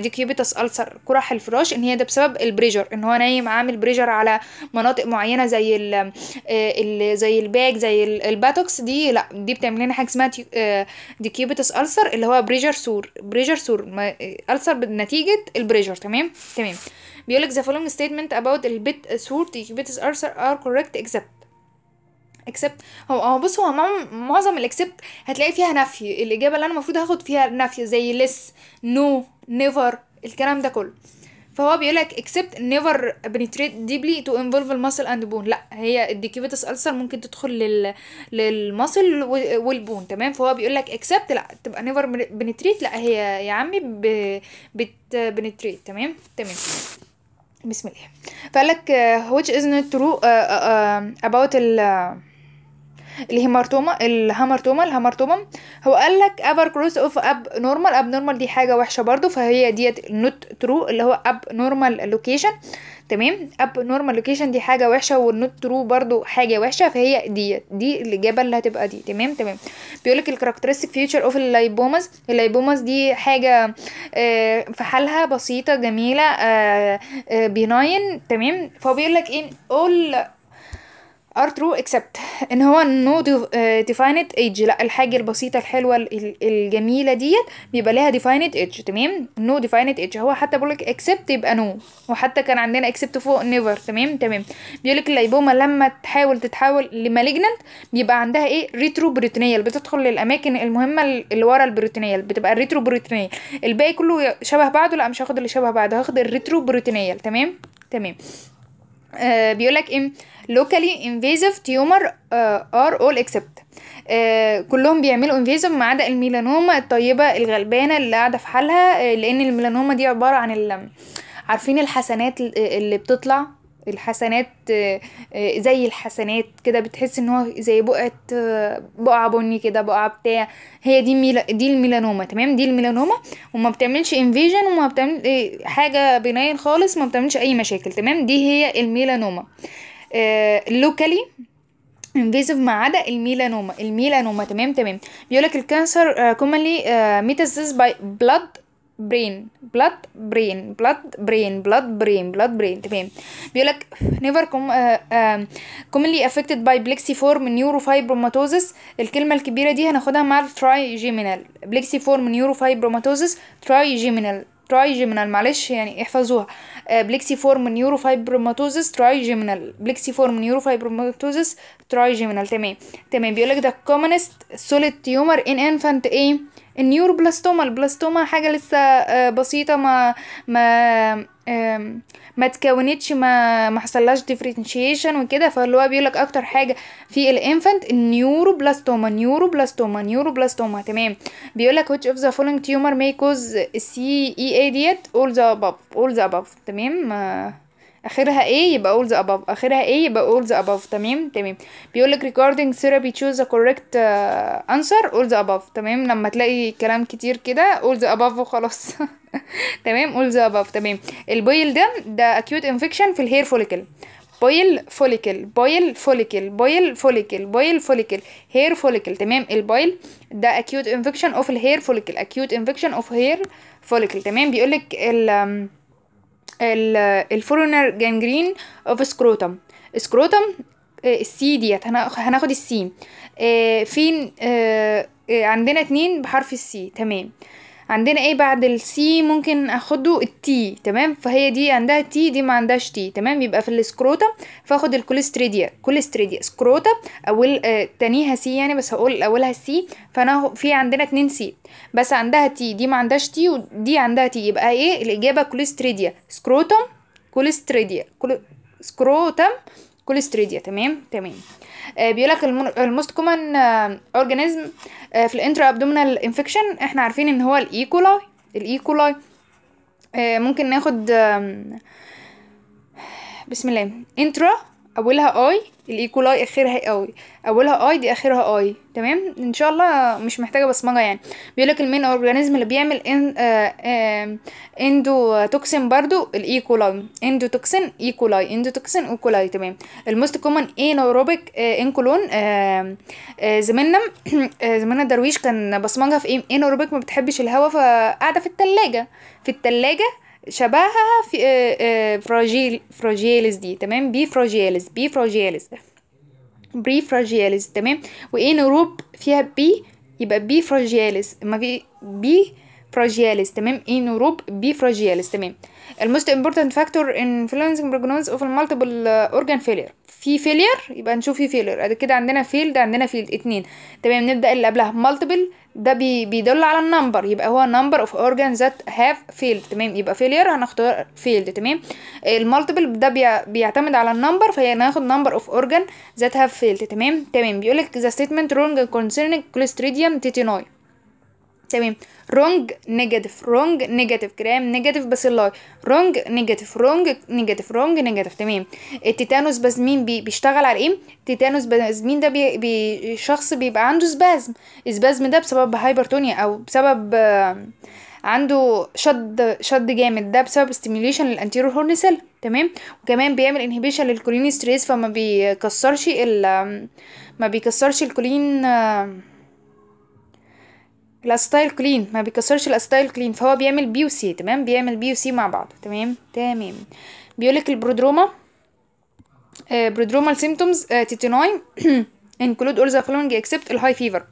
Speaker 1: كيوبيتس ألسر قرح الفراش ان هي ده بسبب البريجر ان هو نايم عامل بريجر على مناطق معينه زي ال... آه، ال... زي الباك زي الباتوكس دي لا دي بتعمل لنا حاجه اسمها كيوبيتس ألسر آه، اللي هو بريجر سور بريجر سور ما... ألسر بنتيجه البريجر تمام تمام بيقولك the following statement about the bit sore the cubitus ulcer are correct except اكسبت هو اه بص هو معظم الاكسبت هتلاقي فيها نفي الاجابه اللي انا المفروض هاخد فيها نفي زي لس نو نيفر الكلام ده كله فهو بيقول لك اكسبت نيفر بنتريت ديبلي تو انفولف الماسل اند بون لا هي الديكيبيتس السر ممكن تدخل لل للماسل والبون تمام فهو بيقول لك اكسبت لا تبقى نيفر بنتريت لا هي يا عمي ب... بت بنتريت تمام تمام بسم الله فقال لك uh, which is not true uh, uh, uh, about ال الهيمارتوما الهامارتوما الهامارتوما هو قال لك ابر كروس اوف اب نورمال اب نورمال دي حاجه وحشه برضو فهي ديت نوت ترو اللي هو اب نورمال لوكيشن تمام اب نورمال لوكيشن دي حاجه وحشه والنوت ترو برضو حاجه وحشه فهي ديت دي الاجابه اللي هتبقى دي تمام تمام بيقول لك الكاركترستيك فيوتشر اوف اللايبومز اللايبومز دي حاجه آه، في حالها بسيطه جميله بيناين آه، آه، تمام فهو لك ايه all are true اكسبت ان هو no آه، defined age لا الحاجة البسيطة الحلوة الجميلة ديت بيبقى ليها defined age تمام نو defined age هو حتى بيقولك اكسبت يبقى نو وحتى كان عندنا اكسبت فوق نيفر تمام تمام بيقولك الليبوما لما تحاول تتحول لمالجننت بيبقى عندها ايه ريترو بروتينيال بتدخل للاماكن المهمة اللي ورا البروتينيال بتبقى الريترو بروتينيال الباقي كله شبه بعضه لا مش هاخد اللي شبه بعضه هاخد الريترو بروتينيال تمام تمام آه، بيقولك ايه locally invasive tumor آه، are all except آه، كلهم بيعملوا انفيزم ما عدا الميلانوما الطيبه الغلبانه اللي قاعده في حالها لان الميلانوما دي عباره عن عارفين الحسنات اللي بتطلع الحسنات آه، زي الحسنات كده بتحس ان هو زي بقعه آه، بقعه بني كده بقعه بتاع هي دي ميلا دي الميلانوما تمام دي الميلانوما وما بتعملش انفيجن وما بتعمل آه، حاجه بناين خالص ما بتعملش اي مشاكل تمام دي هي الميلانوما لوكالي انفيزيف ما عدا الميلانوما الميلانوما تمام تمام بيقولك الكانسر كومنلي ميتاسيز باي بلاد برين بلاد برين بلاد برين بلاد برين بلاد برين تمام بيقول لك نيفر كوم كومنلي افكتد باي بليكسي فورم فايبروماتوزس الكلمه الكبيره دي هناخدها مع التراي جيمينال بليكسي فورم فايبروماتوزس تراي جيمينال تراي جيمينال معلش يعني احفظوها بليكسي فورم فايبروماتوزس تراي جيمينال بليكسي فورم فايبروماتوزس تراي جيمينال تمام تمام بيقول لك ده كومنست سوليد تيومر ان انفانت ايه النيوروبلاستوما البلاستوما حاجه لسه آه، بسيطه ما ما ما تكونتش ما ما حصلهاش ديفرنشيشن وكده فاللي هو بيقول لك اكتر حاجه في الانفنت النيوروبلاستوما نيوروبلاستوما نيوروبلاستوما تمام بيقول لك which of the following tumor may cause CEA ديت all the above all the above تمام آه، اخرها ايه يبقى اولز اباف اخرها ايه يبقى اولز اباف تمام تمام بيقول لك regarding ثيرابي تشوز ا كوركت انسر اولز اباف تمام لما تلاقي كلام كتير كده اولز اباف وخلاص *laughs* تمام اولز اباف تمام البويل ده ده اكيوت infection في الهير فوليكل بويل فوليكل بويل فوليكل بويل فوليكل بويل فوليكل هير فوليكل تمام البويل ده اكيوت infection اوف الهير فوليكل اكيوت infection اوف هير فوليكل تمام بيقولك ال الفورنر جانجرين اوف سكروتم سكروتم السي ديت هناخد السي آه، فين آه، آه، عندنا اتنين بحرف السي تمام عندنا ايه بعد السي ممكن اخده التي تمام فهي دي عندها تي دي ما عندهاش تي تمام يبقى في السكروتا فاخد الكوليستريديا كوليستريديا سكروتا اول آه تانيها سي يعني بس هقول اولها سي فانا في عندنا اتنين سي بس عندها تي دي ما عندهاش تي ودي عندها تي يبقى ايه الاجابه كوليستريديا سكروتوم كوليستريديا كول... سكروتم كوليستريديا تمام تمام آه، بيقول لك الموست كومن اورجانيزم آه، آه، في الانترا ابدومينال انفكشن احنا عارفين ان هو الايكولاي e. الايكولاي e. ممكن ناخد بسم الله انترا اولها اي الايكولاي اخرها اي اولها اي دي اخرها اي تمام ان شاء الله مش محتاجه بصمجه يعني بيقول لك المين اورجانيزم اللي بيعمل ان آه، اندو توكسين برضو الايكولاي اندو توكسين ايكولاي اندو توكسين ايكولاي تمام الموست كومن انيروبيك انكولون آه، آه، زماننا زماننا درويش كان بصمجها في ايه انيروبيك ما بتحبش الهواء فقاعده في التلاجة في التلاجة شبهها في آه، آه، فراجيل فراجيلس دي تمام بي فراجيلس بي فراجيلس بري فراجيلس تمام وايه نروب فيها بي يبقى بي فراجيلس ما في بي فراجيلس تمام ايه نروب بي فراجيلس تمام الموست امبورتنت فاكتور انفلونسنج بروجنوز اوف المالتيبل اورجان فيلير في فيلير يبقى نشوف في فيلير ادي كده عندنا فيلد عندنا فيلد اتنين تمام نبدا اللي قبلها مالتيبل ده بي بيدل على النمبر يبقى هو number of organs that have failed تمام يبقى failure هنختار failed تمام المالتيبل ده بي بيعتمد على النمبر هناخد number of organs that have failed تمام تمام بيقولك the statement wrong concerning clostridium tetanoid تمام رونج نيجاتيف رونج نيجاتيف جرام نيجاتيف باسيلاي رونج نيجاتيف رونج نيجاتيف رونج نيجاتيف تمام التيتانوس بازمين بي بيشتغل على ايه التيتانوس بازمين ده بي بي شخص بيبقى عنده سبازم السبازم ده بسبب هايبرتونيا او بسبب آه، عنده شد شد جامد ده بسبب ستيميليشن للانتيرور هورن سيل تمام وكمان بيعمل انهبيشن للكولين ستريس فما بيكسرش ال ما بيكسرش الكولين آه الاستايل كلين ما بيكسرش الاستايل كلين فهو بيعمل بي وسي تمام بيعمل بي وسي مع بعض تمام تمام بيقولك البرودروما برودرومال سيمتومز آه انكلود اول ذا فلونج اكسبت الهاي فيفر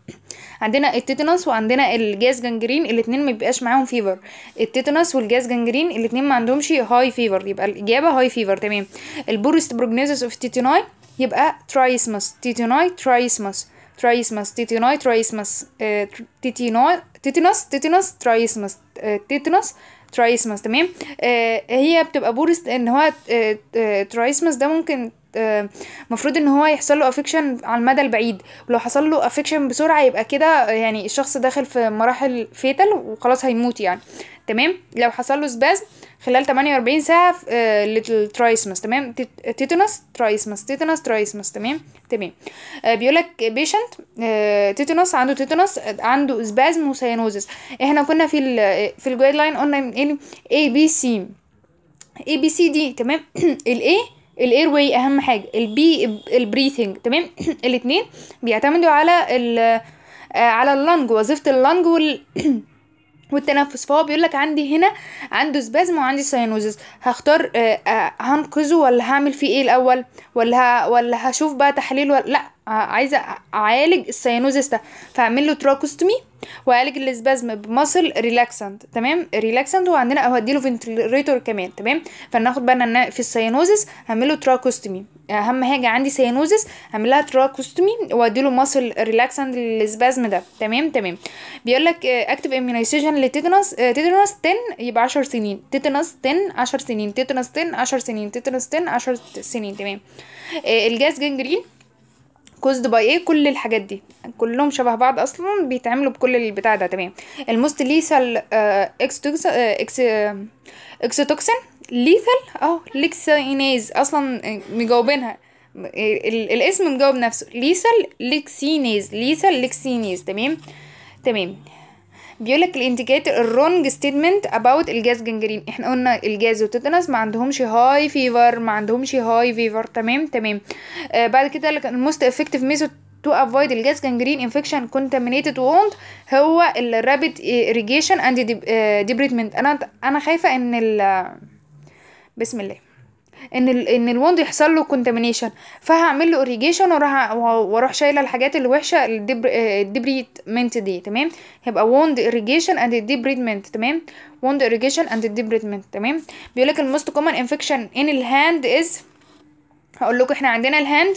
Speaker 1: عندنا التيتانوس وعندنا الجاز جنجرين الاثنين ما بيبقاش معاهم فيفر التيتانوس والجاز جنجرين الاثنين ما عندهمش هاي فيفر يبقى الاجابه هاي فيفر تمام البورست بروجنوزس اوف تيتانوي يبقى ترايسمس تيتانوي ترايسمس traismas, titinoi traismas, eh, titino, titinos, titinos traismas, eh, titinos traismas تمام آه هي بتبقى بورست ان هو آه آه ترايسمس ده ممكن المفروض ان هو يحصل له افكشن على المدى البعيد ولو حصل له افكشن بسرعه يبقى كده يعني الشخص داخل في مراحل فيتال وخلاص هيموت يعني تمام لو حصل له سبازم خلال 48 ساعه للترايسمس آه، تمام تيتونس ترايسمس تيتونس ترايسمس تمام تمام بيقول لك بيشنت تيتونس عنده تيتونس عنده سبازم وساينوزس احنا كنا في الـ آه، في الجايد لاين قلنا ايه بي سي اي بي سي دي تمام *clears throat* الاي الاير واي اهم حاجه البي البريثنج تمام *clears throat* الاثنين بيعتمدوا على ال آه، على اللنج وظيفه اللنج وال *clears throat* والتنفس فهو بيقول لك عندي هنا عنده سبازم وعندي ساينوزس هختار آه، آه، هنقذه ولا هعمل فيه ايه الاول ولا ولا هشوف بقى تحليل ولا لا عايزه اعالج السيانوزيس ده فاعمل له تراكوستومي واعالج الاسبازم بمصل ريلاكسانت تمام ريلاكسانت وعندنا اهو اديله فنتريتور كمان تمام فناخد بالنا ان في السيانوزيس هعمل له تراكوستومي اهم حاجه عندي سيانوزيس هعمل لها تراكوستومي واديله مصل ريلاكسانت للاسبازم ده تمام تمام بيقول لك اكتف آه، اميونيزيشن لتيتانوس آه، تيتانوس 10 يبقى 10 سنين تيتانوس 10 10 سنين تيتانوس 10 10 سنين تيتانوس 10 10 سنين تمام آه، الجاز جنجرين كوزد باي ايه كل الحاجات دي كلهم شبه بعض اصلا بيتعملوا بكل البتاع ده تمام الموست ليثال اكس اكس اكس ليثال اه ليكسينيز آه، آه، آه، اصلا مجاوبينها الاسم مجاوب نفسه ليثال ليكسينيز ليثال ليكسينيز تمام تمام بيقولك الانديكيتور الرونج ستيتمنت اباوت الجاز جنجرين احنا قلنا الجاز والتيتانس ما عندهمش هاي فيفر ما عندهمش هاي فيفر تمام تمام آه بعد كده الموست افكتيف ميثود تو افويد الجاز جنجرين انفكشن كونتامينيتد ووند هو الرابيد ريجيشن اند ديبريتمنت انا انا خايفه ان بسم الله ان ال ان الوند يحصل له كونتامينيشن فهعمل له اوريجيشن واروح شايله الحاجات الوحشه الديبريتمنت آه، دي تمام هيبقى وند اوريجيشن اند ديبريتمنت تمام وند اوريجيشن اند ديبريتمنت تمام بيقول لك الموست كومن انفكشن ان الهاند از هقول لكم احنا عندنا الهاند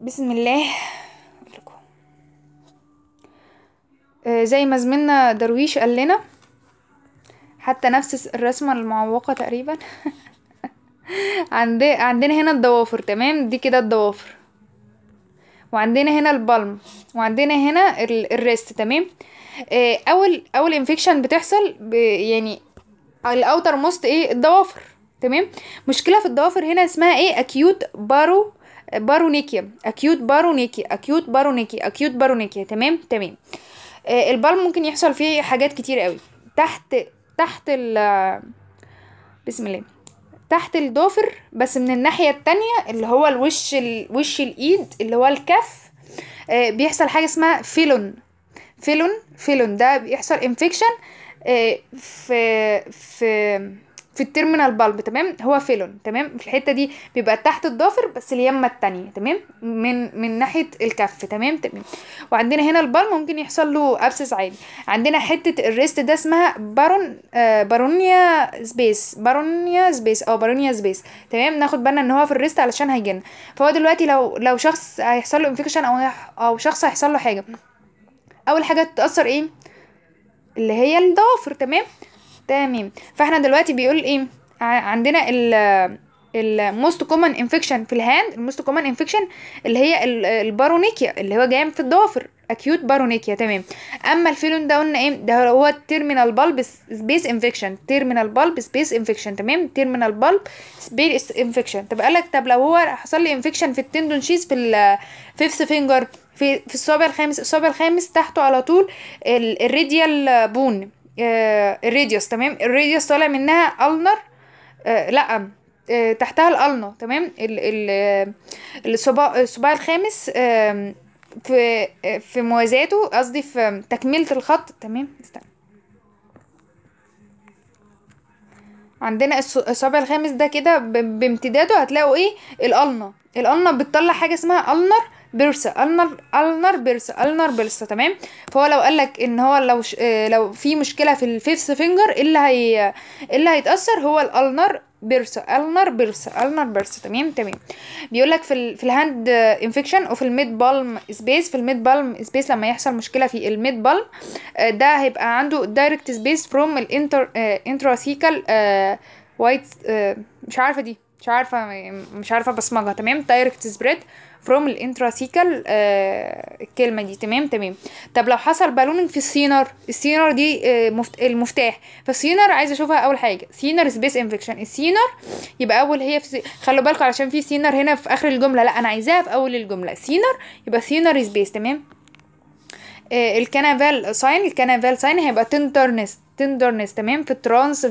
Speaker 1: بسم الله آه، زي ما زميلنا درويش قال لنا حتى نفس الرسمه المعوقه تقريبا *laughs* عند... عندنا هنا الضوافر تمام دي كده الضوافر وعندنا هنا البلم وعندنا هنا ال... الريست تمام آه، اول اول انفكشن بتحصل يعني الاوتر موست ايه الضوافر تمام مشكله في الضوافر هنا اسمها ايه اكيوت بارو بارونيكيا اكيوت بارونيكيا اكيوت بارونيكيا اكيوت بارونيكيا تمام تمام آه البلم ممكن يحصل فيه حاجات كتير قوي تحت تحت ال بسم الله تحت الضافر بس من الناحية التانية اللي هو الوش ال... وش الإيد اللي هو الكف آه، بيحصل حاجة اسمها فيلون فيلون فيلون ده بيحصل انفكشن آه، في في في التيرمينال بالب تمام هو فيلون تمام في الحته دي بيبقى تحت الضافر بس اليمه التانية تمام من من ناحيه الكف تمام تمام وعندنا هنا البالم ممكن يحصل له ابسس عادي عندنا حته الريست ده اسمها بارون آه بارونيا سبيس بارونيا سبيس او بارونيا سبيس تمام ناخد بالنا ان هو في الريست علشان هيجن فهو دلوقتي لو لو شخص هيحصل له انفكشن او او شخص هيحصل له حاجه اول حاجه تتاثر ايه اللي هي الضوافر تمام تمام فاحنا دلوقتي بيقول ايه عندنا ال الموست كومن انفكشن في الهاند الموست كومن انفكشن اللي هي البارونيكيا اللي هو جاي في الضوافر اكيوت بارونيكيا تمام اما الفيلون ده قلنا ايه ده هو التيرمينال بالب سبيس انفكشن تيرمينال بالب سبيس انفكشن تمام تيرمينال بالب سبيس انفكشن طب قال لك طب لو هو حصل لي انفكشن في التندون شيز في الفيفث فينجر في في الصابع الخامس الصابع الخامس تحته على طول الريديال بون آه، الراديوس تمام الراديوس طالع منها النر آه، لا آه، تحتها الالنا تمام الصباع الخامس في في موازاته قصدي في تكمله الخط تمام استنى عندنا الصابع الخامس ده كده بامتداده هتلاقوا ايه الالنا الالنا بتطلع حاجه اسمها النر بيرسا النر النر بيرسا النر بيرسا تمام فهو لو قال لك ان هو لو ش... آه، لو في مشكله في الفيفث فينجر إيه اللي هي إيه اللي هيتاثر هو الالنر بيرسا النر بيرسا النر بيرسا تمام تمام بيقول لك في ال... في الهاند انفكشن وفي الميد بالم سبيس في الميد بالم سبيس لما يحصل مشكله في الميد بالم آه، ده هيبقى عنده دايركت سبيس فروم الانتر انتراثيكال وايت مش عارفه دي مش عارفه مش عارفه بصمجها تمام دايركت سبريد from intrathecal آه الكلمه دي تمام تمام طب لو حصل بالوننج في السينر السينر دي آه مفت... المفتاح فالسينر عايزه اشوفها اول حاجه سينر سبيس انفكشن السينر يبقى اول هي في خلوا بالكم علشان في سينر هنا في اخر الجمله لا انا عايزاها في اول الجمله سينر يبقى سينر سبيس تمام آه الكنافال ساين الكنافال ساين هيبقى تنترنست تندرنس تمام في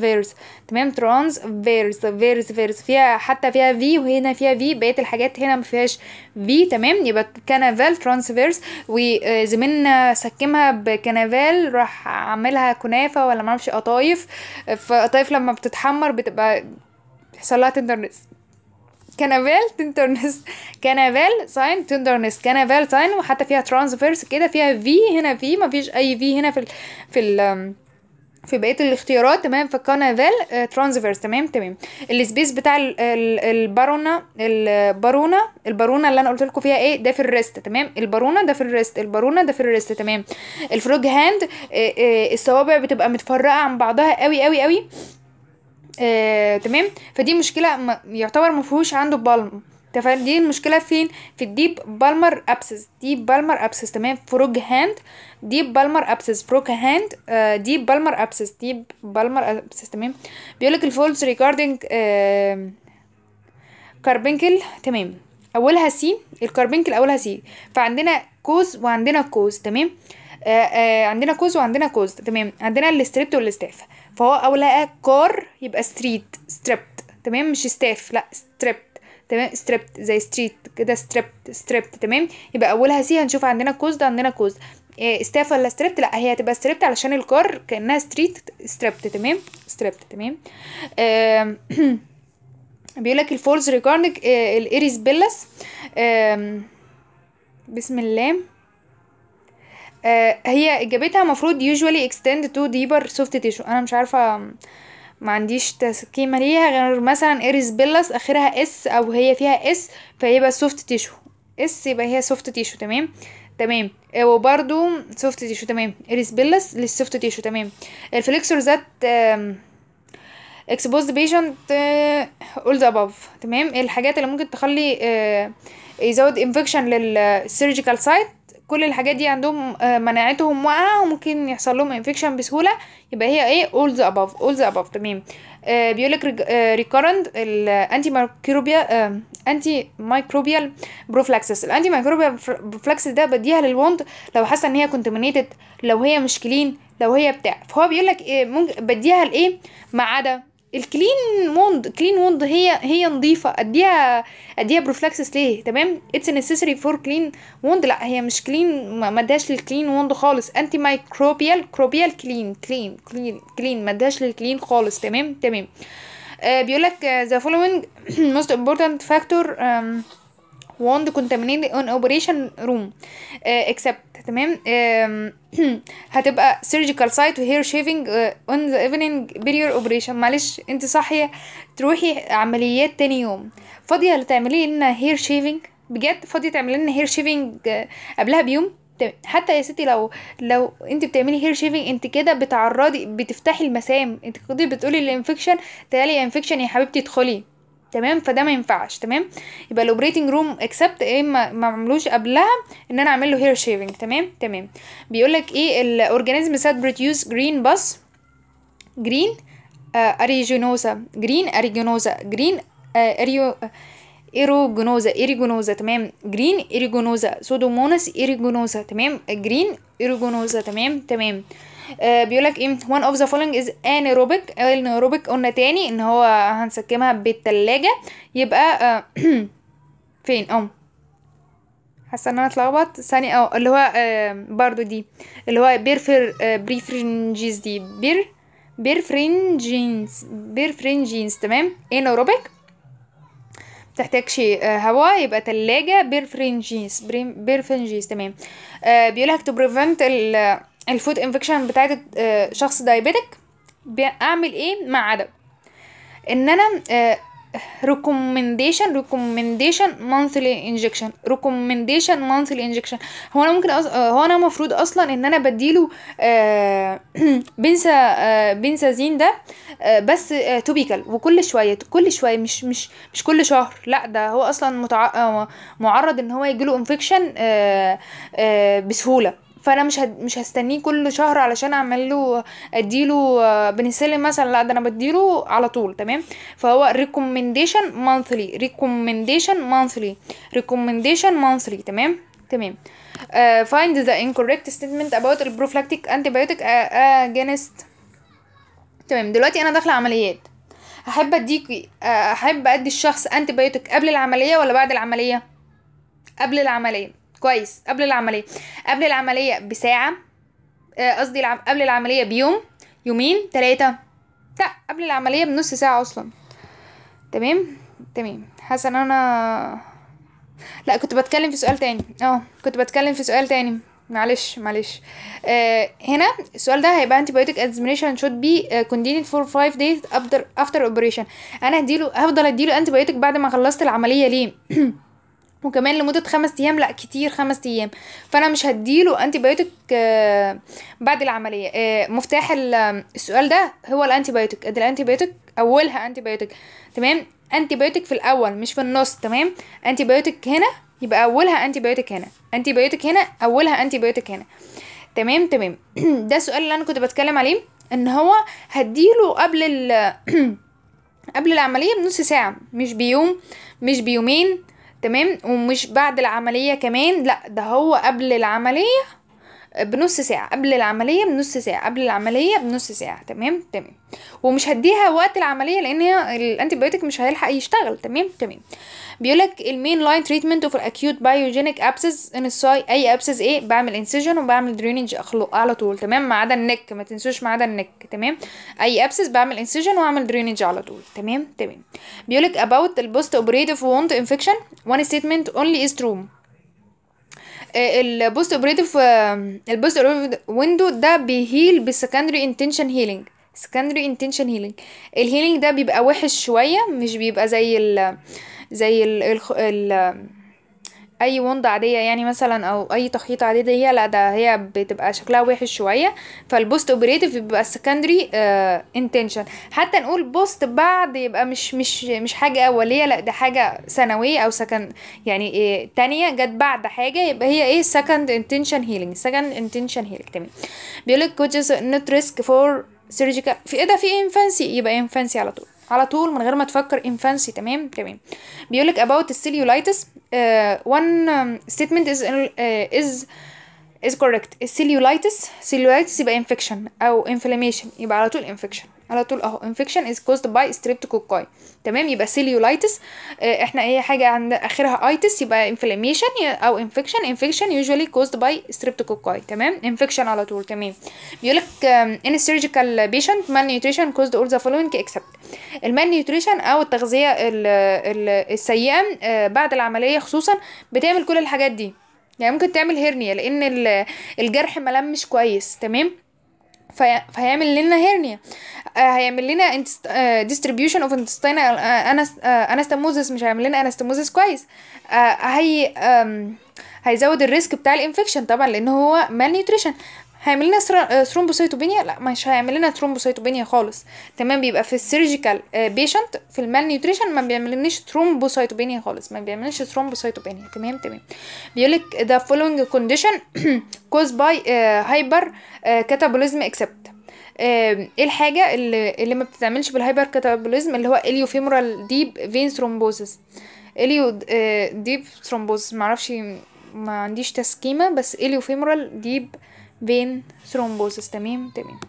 Speaker 1: فيرس تمام ترانس فيرس فيرس فيها حتى فيها في وهنا فيها في بقيه الحاجات هنا ما فيهاش في تمام يبقى كنفال فيرس وزميلنا آه، سكمها بكنفال راح عاملها كنافه ولا معرفش قطايف فقطايف لما بتتحمر بتبقى بيحصل لها تندرنس كنافال تندرنس كنافال ساين تندرنس كنافال ساين وحتى فيها فيرس كده فيها في هنا في مفيش اي في هنا في ال في ال في بقيه الاختيارات تمام فالكانافال ترانزفيرس آه، تمام تمام السبيس بتاع البارونا البارونا البارونا اللي انا قلت لكم فيها ايه ده في الريست تمام البارونا ده في الريست البارونا ده في الريست تمام الفروج هاند آه، آه، الصوابع بتبقى متفرقه عن بعضها قوي قوي قوي آه، تمام فدي مشكله يعتبر مفهوش عنده بالم تمام دي المشكله فين في الديب بالمر ابسس ديب بالمر ابسس تمام فروج هاند ديب بالمر ابسس فروج هاند ديب بالمر ابسس ديب بالمر ابسس تمام بيقولك الفولز ريجاردنج آه كاربنكل تمام اولها سي الكاربنكل اولها سي فعندنا كوز وعندنا كوز تمام آه آه عندنا كوز وعندنا كوز تمام عندنا الستريبت والستاف فهو اولها كار يبقى ستريت ستريبت تمام مش ستاف لا ستريبت تمام ستريبت زي ستريت كده ستريبت ستريبت تمام يبقى اولها سي هنشوف عندنا كوز ده عندنا كوز إيه ستاف ولا ستريبت لا هي هتبقى ستريبت علشان الكار كانها ستريت ستريبت تمام ستريبت تمام *clears throat* بيقول لك الفولز ريجاردنج الايريس بيلس بسم الله آه، هي اجابتها المفروض يوجوالي اكستند تو ديبر سوفت تيشو انا مش عارفه ما عنديش تسكيمة ليها غير مثلا إيريس بيلاس آخرها اس أو هي فيها اس فيبقى سوفت تيشو اس يبقى هي سوفت تيشو تمام تمام وبرده سوفت تيشو تمام إيريس بيلاس للسوفت تيشو تمام الفليكسور ذات اكسبوزد بيشنت اول ذا اباف تمام الحاجات اللي ممكن تخلي آه، يزود انفكشن للسيرجيكال سايت كل الحاجات دي عندهم آه، مناعتهم واقعه وممكن يحصل لهم انفكشن بسهوله يبقى هي ايه all the above all the above تمام آه، بيقولك آه، recurrent آه ريكارنت الانتي مايكروبيا آه انتي مايكروبيال بروفلاكسس الانتي مايكروبيال بروفلاكسس ده بديها للوند لو حاسه ان هي contaminated لو هي مش كلين لو هي بتاع فهو بيقولك إيه ممكن بديها لايه ما عدا الكلين ووند كلين ووند هي هي نظيفه اديها اديها بروفلاكسس ليه تمام اتس نيسيسري فور كلين ووند لا هي مش كلين ما اداش للكلين ووند خالص انتي مايكروبيال كروبيال كلين كلين كلين كلين ما اداش للكلين خالص تمام تمام بيقول لك ذا فولوينج موست امبورتنت فاكتور ووند كونتامينيت اون اوبريشن روم اكسبت تمام *clears throat* هتبقى surgical site وهير شيفنج اون ذا evening period اوبريشن معلش انت صاحيه تروحي عمليات تاني يوم فاضيه تعملي لنا هير شيفنج بجد فاضيه تعملي لنا هير آه، شيفنج قبلها بيوم حتى يا ستي لو لو انت بتعملي هير شيفنج انت كده بتعرضي بتفتحي المسام انت كده بتقولي الانفكشن تعالي انفكشن يا حبيبتي ادخلي تمام فده ما ينفعش تمام يبقى الاوبريتنج روم اكسبت ايه ما, ما عملوش قبلها ان انا اعمل له هير شيفنج تمام تمام بيقول لك ايه الاورجانيزم سات بروديوس جرين بس جرين اريجينوزا جرين اريجينوزا جرين اريو ايروجونوزا ايريجونوزا تمام جرين ايريجونوزا سودومونس ايريجونوزا تمام جرين ايريجونوزا تمام تمام آه، بيقولك ايه one of the following is anaerobic anaerobic قلنا تاني ان هو هنسكمها بالتلاجة يبقى آه، *clears throat* فين ام حاسه ان انا اتلخبط ثانية اه اللي هو آه، برضو دي اللي هو بيرفر بريفرنجز دي بير بيرفرنجينز بيرفرنجينز تمام انيروبيك متحتاجش هواء يبقى تلاجة بيرفرنجيز بيرفرنجيز تمام بيقولك to prevent الفود انفكشن بتاعت آه، شخص دايبيتك اعمل ايه مع عدم ان انا ريكومنديشن ريكومنديشن مانثلي انجكشن ريكومنديشن مانثلي انجكشن هو انا ممكن أص... هو انا المفروض اصلا ان انا بديله آه *clears throat* بنسى آه بنسازين ده آه، بس توبيكال آه، وكل شويه كل شويه مش مش مش كل شهر لا ده هو اصلا متع... معرض ان هو يجيله انفكشن بسهوله فانا مش هد... مش هستنيه كل شهر علشان اعمل له اديله آه، بنسلم مثلا لا ده انا بديله على طول تمام فهو ريكومنديشن مانثلي ريكومنديشن مانثلي ريكومنديشن مانثلي تمام تمام فايند آه، ذا the ستيتمنت اباوت البروفلاكتيك انتي بايوتيك اجينست تمام دلوقتي انا داخله عمليات احب اديكي آه، احب ادي الشخص انتي بايوتيك قبل العمليه ولا بعد العمليه قبل العمليه كويس قبل العمليه قبل العمليه بساعه آه، قصدي العم... قبل العمليه بيوم يومين تلاتة لا قبل العمليه بنص ساعه اصلا تمام تمام حاسه ان انا لا كنت بتكلم في سؤال تاني اه كنت بتكلم في سؤال تاني معلش معلش آه هنا السؤال ده هيبقى antibiotic administration should be آه، continued for 5 days after after operation انا هديله هفضل اديله antibiotic بعد ما خلصت العمليه ليه *clears throat* وكمان لمدة خمس أيام لأ كتير خمس أيام فأنا مش هديله أنتي آه، بايوتيك بعد العملية آه، مفتاح آه، السؤال ده هو الأنتي بايوتيك الأنتي بايوتيك أولها أنتي بايوتيك تمام أنتي بايوتيك في الأول مش في النص تمام أنتي بايوتيك هنا يبقى أولها أنتي بايوتيك هنا أنتي بايوتيك هنا أولها أنتي بايوتيك هنا تمام تمام *clears throat* ده السؤال اللي أنا كنت بتكلم عليه ان هو هديله قبل ال *clears throat* قبل العملية بنص ساعة مش بيوم مش بيومين تمام ومش بعد العمليه كمان لا ده هو قبل العمليه بنص ساعة قبل العملية بنص ساعة قبل العملية بنص ساعة تمام تمام ومش هديها وقت العملية لأن هي الأنتي بايوتيك مش هيلحق يشتغل تمام تمام بيقولك المين لاين تريتمنت اوف الاكيوت بايوجينيك ابسس ان الساي اي ابسس ايه بعمل انسيجن وبعمل درينج اخلق على طول تمام ما عدا النك ما تنسوش ما عدا النك تمام اي ابسس بعمل انسيجن واعمل درينج على طول تمام تمام بيقولك about البوست اوبريتيف ووند انفكشن one statement only is true البوست اوبريتيف البوست اوبريتيف ويندو ده بيهيل بالسكندري انتنشن هيلينج سكندري انتنشن هيلينج الهيلينج ده بيبقى وحش شويه مش بيبقى زي ال زي ال, ال, ال اي وند عاديه يعني مثلا او اي تخيطه عاديه هي لا ده هي بتبقى شكلها وحش شويه فالبوست اوبريتيف بيبقى السكندري انتنشن uh, حتى نقول بوست بعد يبقى مش مش مش حاجه اوليه لا ده حاجه ثانويه او سكن يعني إيه تانية جت بعد حاجه يبقى هي ايه سكند انتنشن هيلينج سكند انتنشن هيلينج تمام بيقول لك which is not risk for surgical في ايه ده في انفانسي يبقى انفانسي على طول على طول من غير ما تفكر infancy تمام تمام بيقولك about cellulitis uh, one statement is uh, is is correct cellulitis cellulitis يبقى infection او inflammation يبقى على طول infection على طول اهو infection is caused by streptococci تمام يبقى cellulitis احنا اي حاجه عند اخرها itis يبقى inflammation او infection infection usually caused by streptococci تمام infection على طول تمام بيقول لك in surgical patient malnutrition caused all the following except malnutrition او التغذيه ال ال السيئه بعد العمليه خصوصا بتعمل كل الحاجات دي يعني ممكن تعمل هرنيا لان الجرح ملمش كويس تمام في... فهيعمل لنا هيرنيا آه، هيعمل لنا ديستريبيوشن اوف انتستين انستموزس مش هيعمل لنا انستموزس كويس آه، هي هيزود الريسك بتاع الانفكشن طبعا لان هو مال نيوتريشن هيعمل لنا ثرومبوسيتوبينيا آه، لا مش هيعمل لنا ثرومبوسيتوبينيا خالص تمام بيبقى في السيرجيكال آه، بيشنت في المال نيوتريشن ما بيعملناش ثرومبوسيتوبينيا خالص ما بيعملش ثرومبوسيتوبينيا تمام تمام بيقول لك ذا فولوينج كونديشن كوز باي هايبر كاتابوليزم اكسبت ايه الحاجه اللي, اللي ما بتتعملش بالهايبر كاتابوليزم اللي هو اليو فيمورال ديب فين ثرومبوزس اليو ديب ثرومبوزس اعرفش ما عنديش تسكيمه بس اليو فيمورال ديب فين ثرومبوسس تمام تمام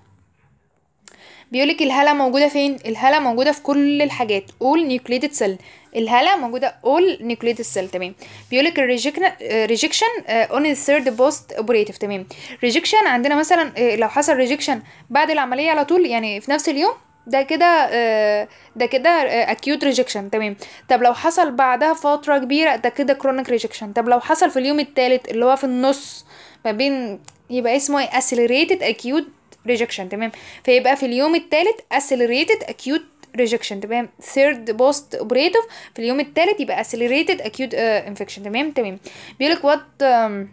Speaker 1: بيقولك الهاله موجوده فين الهاله موجوده في كل الحاجات all nucleated cell الهاله موجوده all nucleated cell تمام بيقولك الريجكشن آه، آه، on the third post operative تمام ريجكشن عندنا مثلا آه، لو حصل ريجكشن بعد العمليه على طول يعني في نفس اليوم ده كده ده كده اكيوت ريجكشن تمام طب لو حصل بعدها فتره كبيره ده كده كرونيك ريجكشن طب لو حصل في اليوم الثالث اللي هو في النص ما بين يبقى اسمه ايه accelerated acute rejection تمام فيبقى في اليوم الثالث accelerated acute rejection تمام third post operative في اليوم الثالث يبقى accelerated acute uh, infection تمام تمام بيقولك what um,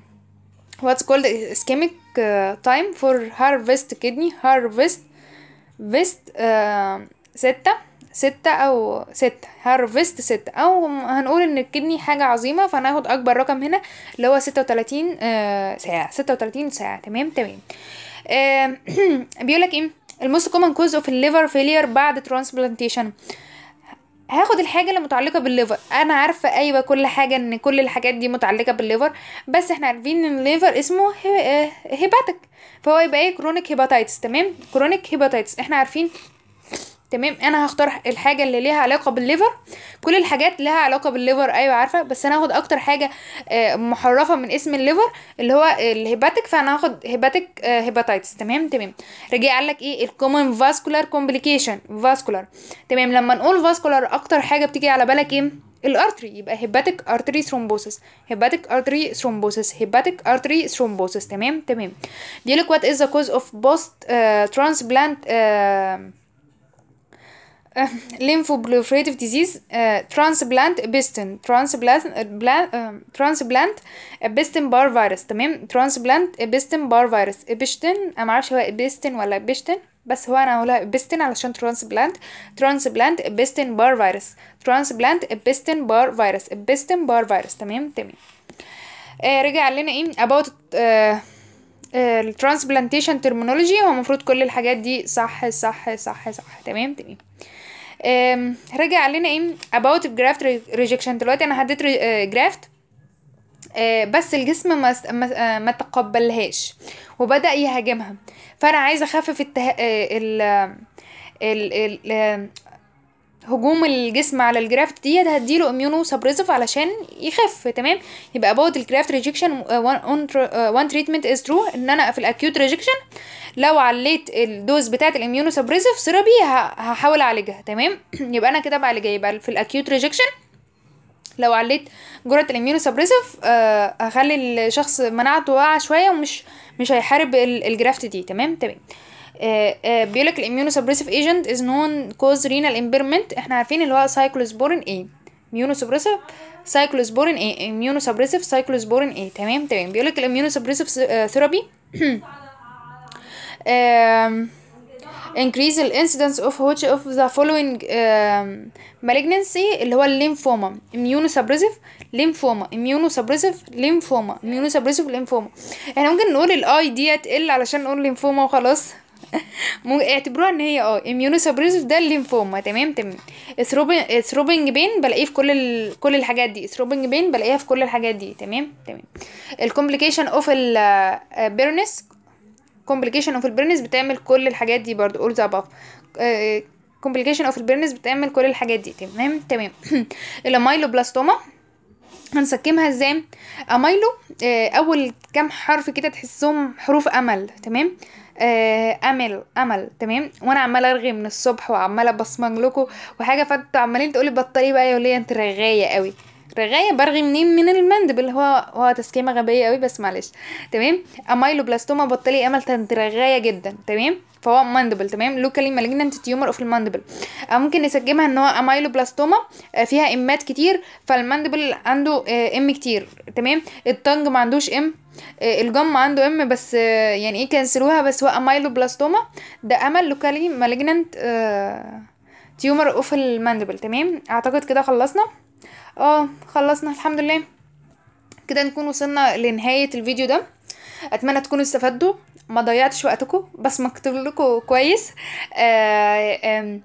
Speaker 1: what's called ischemic uh, time for harvest kidney harvest vest uh, ستة ستة أو ستة هارفست ستة أو هنقول إن الكدني حاجة عظيمة هاخد أكبر رقم هنا اللي هو ستة وتلاتين آه، ساعة ستة وتلاتين ساعة تمام تمام آه، *clears throat* بيقولك إيه الموست كومن كوز اوف الليفر فيلير بعد ترانسبلانتيشن هاخد الحاجه اللي متعلقه بالليفر انا عارفه ايوه كل حاجه ان كل الحاجات دي متعلقه بالليفر بس احنا عارفين ان الليفر اسمه هيباتيك آه، فهو يبقى ايه كرونيك هيباتايتس تمام كرونيك هيباتايتس احنا عارفين تمام انا هختار الحاجه اللي ليها علاقه بالليفر كل الحاجات لها علاقه بالليفر ايوه عارفه بس انا هاخد اكتر حاجه آه، محرفه من اسم الليفر اللي هو الهيباتيك فانا هاخد هيباتيك آه، هيباتايتس تمام تمام رجع قال لك ايه الكومن فاسكولار كومبليكيشن فاسكولار تمام لما نقول فاسكولار اكتر حاجه بتيجي على بالك ايه الارتري يبقى هيباتيك ارتري ثرومبوسس هيباتيك ارتري ثرومبوسس هيباتيك ارتري ثرومبوسس تمام تمام دي لك وات از ذا كوز اوف بوست ترانسبلانت *laughs* lymphoproliferative disease uh, transplant بيستن transplant ترانسبلانت بيستن بار فيروس تمام ترانسبلانت بيستن بار فيروس بيشتن انا معرفش هو بيستن ولا بيشتن بس هو انا هقولها بيستن علشان ترانسبلانت ترانسبلانت بيستن بار فيروس ترانسبلانت بيستن بار فيروس بيستن بار فيروس تمام تمام آه، رجع لنا ايه about uh, الترانسبلانتيشن ترمينولوجي هو المفروض كل الحاجات دي صح صح صح صح تمام تمام رجع علينا ايه about graft rejection دلوقتي انا حددت جرافت آه، آه، بس الجسم ما آه، ما تقبلهاش وبدا يهاجمها فانا عايزه اخفف التها... ال... ال... ال... هجوم الجسم على الجرافت ديت هديله اميونو سبريسيف علشان يخف تمام يبقى about الجرافت ريجكشن وان تريتمنت از ترو ان انا في الاكيوت ريجكشن لو عليت الدوز بتاعه الاميونو سبريسيف ثيرابي هحاول اعالجها تمام *clears throat* يبقى انا كده بعالجها يبقى في الاكيوت ريجكشن لو عليت جرعه الاميونو آه، سبريسيف هخلي الشخص مناعته واقعه شويه ومش مش هيحارب الجرافت دي تمام تمام آه، آه، بيقولك الاميونو سبريسيف ايجنت از نون كوز رينال امبيرمنت احنا عارفين اللي هو سايكلوسبورين ايه اميونو سبريسيف سايكلوسبورين ايه اميونو سبريسيف سايكلوسبورين ايه تمام تمام بيقولك الاميونو سبريسيف ثيرابي increase the incidence of which of the following malignancy اللي هو الليمفوما immunosuppressive lymphoma immunosuppressive lymphoma immunosuppressive ليمفوما احنا ممكن نقول الاي دي تقل علشان نقول ليمفوما وخلاص *laughs* اعتبروها ان هي اه اميونو سبريسيف ده الليمفوما تمام تمام ثروبنج بين بلاقيه في كل ال... كل الحاجات دي ثروبنج بين بلاقيها في كل الحاجات دي تمام تمام الكومبليكيشن اوف البيرنس كومبليكيشن اوف البيرنس بتعمل كل الحاجات دي برضو اول ذا اباف كومبليكيشن اوف البيرنس بتعمل كل الحاجات دي تمام تمام *clears throat* الامايلوبلاستوما هنسكمها ازاي امايلو آه، آه، اول كام حرف كده تحسهم حروف امل تمام آه، امل امل تمام وانا عماله ارغي من الصبح وعماله بصمج لكم وحاجه فانتوا عمالين تقولي بطلي بقى يا وليه انت رغايه قوي رغاية برغي منين من المندبل هو هو تسكيمة غبية قوي بس معلش تمام امايلوبلاستوما بطلي امل رغاية جدا تمام فهو مندبل تمام لوكالي مالجننت تيومر اوف الماندبل او ممكن نسجمها ان هو امايلوبلاستوما آه، فيها امات كتير فالمندبل عنده آه، ام كتير تمام التنج ما عندوش ام آه، الجم عنده ام بس يعني ايه كنسلوها بس هو امايلوبلاستوما ده امل لوكالي مالجننت تيومر اوف الماندبل تمام اعتقد كده خلصنا اه خلصنا الحمد لله كده نكون وصلنا لنهاية الفيديو ده اتمنى تكونوا استفدتوا ما ضيعتش وقتكم بس مكتوب لكم كويس آآ آه، آآ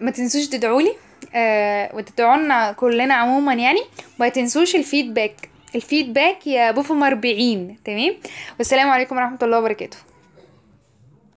Speaker 1: ما تنسوش تدعولي آه، وتدعونا كلنا عموما يعني ما تنسوش الفيدباك الفيدباك يا بوفو 40 تمام والسلام عليكم ورحمه الله وبركاته